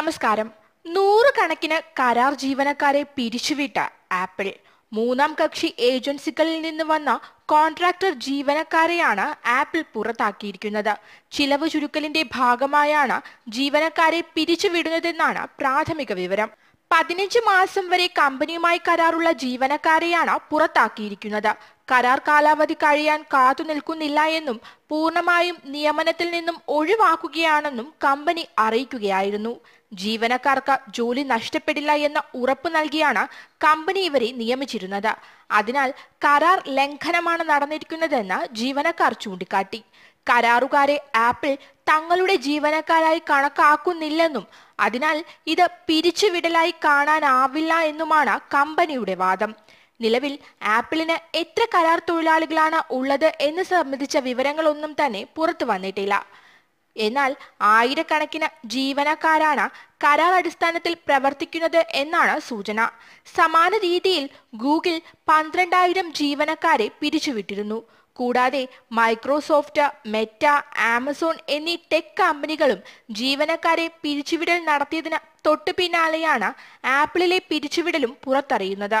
നമസ്കാരം നൂറുകണക്കിന് കരാർ ജീവനക്കാരെ പിരിച്ചുവിട്ട ആപ്പിൾ മൂന്നാം കക്ഷി ഏജൻസികളിൽ നിന്ന് വന്ന കോൺട്രാക്ടർ ജീവനക്കാരെയാണ് ആപ്പിൾ പുറത്താക്കിയിരിക്കുന്നത് ചിലവ് ചുരുക്കലിന്റെ ഭാഗമായാണ് ജീവനക്കാരെ പിരിച്ചുവിടുന്നതെന്നാണ് പ്രാഥമിക വിവരം പതിനഞ്ച് മാസം വരെ കമ്പനിയുമായി കരാറുള്ള ജീവനക്കാരെയാണ് പുറത്താക്കിയിരിക്കുന്നത് കരാർ കാലാവധി കഴിയാൻ കാത്തു നിൽക്കുന്നില്ല എന്നും പൂർണ്ണമായും നിയമനത്തിൽ നിന്നും ഒഴിവാക്കുകയാണെന്നും കമ്പനി അറിയിക്കുകയായിരുന്നു ജീവനക്കാർക്ക് ജോലി നഷ്ടപ്പെടില്ല എന്ന ഉറപ്പ് നൽകിയാണ് കമ്പനി ഇവരെ നിയമിച്ചിരുന്നത് അതിനാൽ കരാർ ലംഘനമാണ് നടന്നിരിക്കുന്നതെന്ന് ജീവനക്കാർ ചൂണ്ടിക്കാട്ടി കരാറുകാരെ ആപ്പിൾ തങ്ങളുടെ ജീവനക്കാരായി കണക്കാക്കുന്നില്ലെന്നും അതിനാൽ ഇത് പിരിച്ചുവിടലായി കാണാനാവില്ല എന്നുമാണ് കമ്പനിയുടെ വാദം നിലവിൽ ആപ്പിളിന് എത്ര കരാർ തൊഴിലാളികളാണ് ഉള്ളത് എന്ന് സംബന്ധിച്ച വിവരങ്ങളൊന്നും തന്നെ പുറത്തു വന്നിട്ടില്ല എന്നാൽ ആയിരക്കണക്കിന് ജീവനക്കാരാണ് കരാർ അടിസ്ഥാനത്തിൽ പ്രവർത്തിക്കുന്നത് എന്നാണ് സൂചന സമാന രീതിയിൽ ഗൂഗിൾ പന്ത്രണ്ടായിരം ജീവനക്കാരെ പിരിച്ചുവിട്ടിരുന്നു കൂടാതെ മൈക്രോസോഫ്റ്റ് മെറ്റ ആമസോൺ എന്നീ ടെക് കമ്പനികളും ജീവനക്കാരെ പിരിച്ചുവിടൽ നടത്തിയതിന് തൊട്ടു പിന്നാലെയാണ് ആപ്പിളിലെ പിരിച്ചുവിടലും പുറത്തറിയുന്നത്